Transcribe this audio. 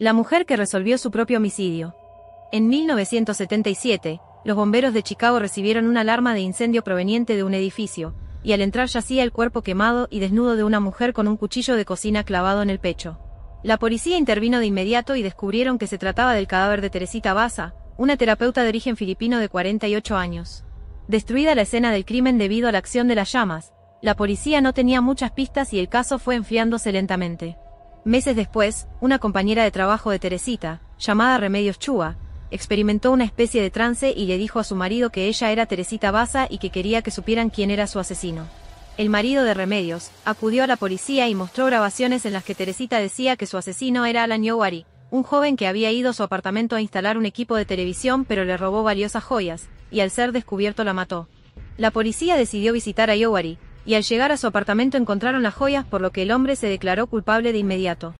La mujer que resolvió su propio homicidio. En 1977, los bomberos de Chicago recibieron una alarma de incendio proveniente de un edificio, y al entrar yacía el cuerpo quemado y desnudo de una mujer con un cuchillo de cocina clavado en el pecho. La policía intervino de inmediato y descubrieron que se trataba del cadáver de Teresita Baza, una terapeuta de origen filipino de 48 años. Destruida la escena del crimen debido a la acción de las llamas, la policía no tenía muchas pistas y el caso fue enfriándose lentamente. Meses después, una compañera de trabajo de Teresita, llamada Remedios Chua, experimentó una especie de trance y le dijo a su marido que ella era Teresita Baza y que quería que supieran quién era su asesino. El marido de Remedios acudió a la policía y mostró grabaciones en las que Teresita decía que su asesino era Alan Yowari, un joven que había ido a su apartamento a instalar un equipo de televisión pero le robó valiosas joyas, y al ser descubierto la mató. La policía decidió visitar a Yowari, y al llegar a su apartamento encontraron las joyas por lo que el hombre se declaró culpable de inmediato.